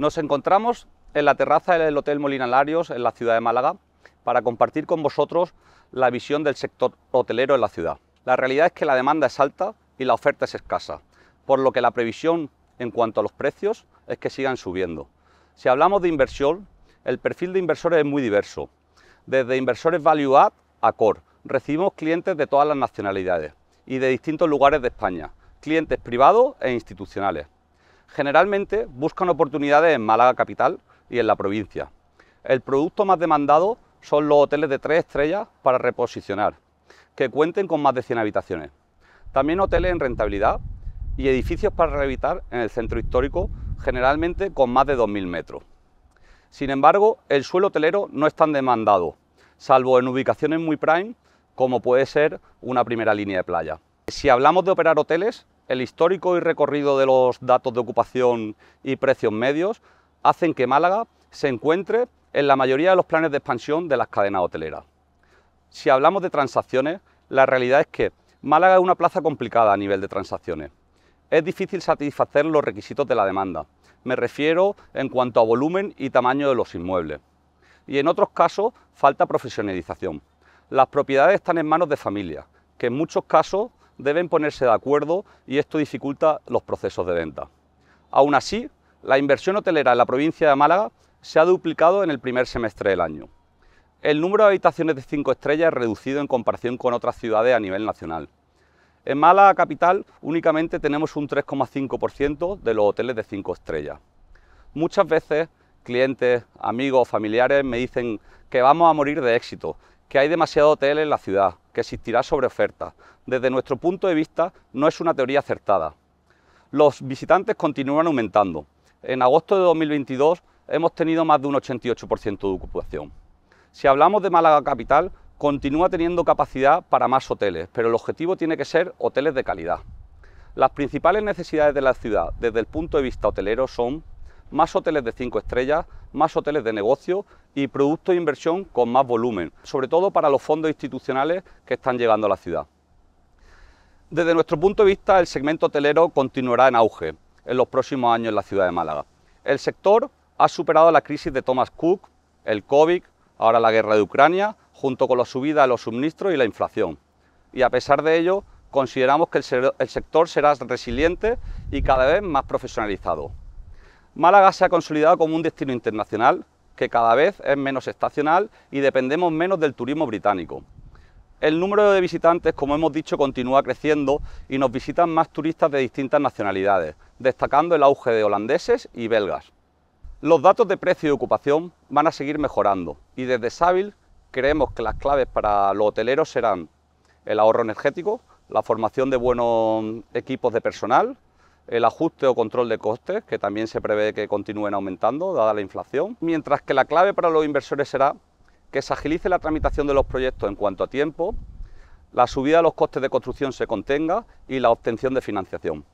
Nos encontramos en la terraza del Hotel Molina Larios en la ciudad de Málaga para compartir con vosotros la visión del sector hotelero en la ciudad. La realidad es que la demanda es alta y la oferta es escasa, por lo que la previsión en cuanto a los precios es que sigan subiendo. Si hablamos de inversión, el perfil de inversores es muy diverso. Desde inversores value add a core, recibimos clientes de todas las nacionalidades y de distintos lugares de España, clientes privados e institucionales. Generalmente buscan oportunidades en Málaga capital y en la provincia. El producto más demandado son los hoteles de tres estrellas para reposicionar, que cuenten con más de 100 habitaciones. También hoteles en rentabilidad y edificios para rehabilitar en el centro histórico, generalmente con más de 2.000 metros. Sin embargo, el suelo hotelero no es tan demandado, salvo en ubicaciones muy prime, como puede ser una primera línea de playa. Si hablamos de operar hoteles, el histórico y recorrido de los datos de ocupación y precios medios hacen que Málaga se encuentre en la mayoría de los planes de expansión de las cadenas hoteleras. Si hablamos de transacciones, la realidad es que Málaga es una plaza complicada a nivel de transacciones. Es difícil satisfacer los requisitos de la demanda. Me refiero en cuanto a volumen y tamaño de los inmuebles. Y en otros casos falta profesionalización. Las propiedades están en manos de familias, que en muchos casos deben ponerse de acuerdo y esto dificulta los procesos de venta. Aún así, la inversión hotelera en la provincia de Málaga se ha duplicado en el primer semestre del año. El número de habitaciones de 5 estrellas es reducido en comparación con otras ciudades a nivel nacional. En Málaga capital únicamente tenemos un 3,5% de los hoteles de 5 estrellas. Muchas veces clientes, amigos, familiares me dicen que vamos a morir de éxito, que hay demasiados hoteles en la ciudad, que existirá sobre oferta... Desde nuestro punto de vista, no es una teoría acertada. Los visitantes continúan aumentando. En agosto de 2022 hemos tenido más de un 88% de ocupación. Si hablamos de Málaga Capital, continúa teniendo capacidad para más hoteles, pero el objetivo tiene que ser hoteles de calidad. Las principales necesidades de la ciudad desde el punto de vista hotelero son más hoteles de cinco estrellas, más hoteles de negocio y productos de inversión con más volumen, sobre todo para los fondos institucionales que están llegando a la ciudad. Desde nuestro punto de vista, el segmento hotelero continuará en auge en los próximos años en la ciudad de Málaga. El sector ha superado la crisis de Thomas Cook, el COVID, ahora la guerra de Ucrania, junto con la subida de los suministros y la inflación. Y a pesar de ello, consideramos que el, sector será resiliente y cada vez más profesionalizado. Málaga se ha consolidado como un destino internacional que cada vez es menos estacional y dependemos menos del turismo británico. El número de visitantes, como hemos dicho, continúa creciendo y nos visitan más turistas de distintas nacionalidades, destacando el auge de holandeses y belgas. Los datos de precio y ocupación van a seguir mejorando y desde sábil creemos que las claves para los hoteleros serán el ahorro energético, la formación de buenos equipos de personal el ajuste o control de costes, que también se prevé que continúen aumentando, dada la inflación, mientras que la clave para los inversores será que se agilice la tramitación de los proyectos en cuanto a tiempo, la subida de los costes de construcción se contenga y la obtención de financiación.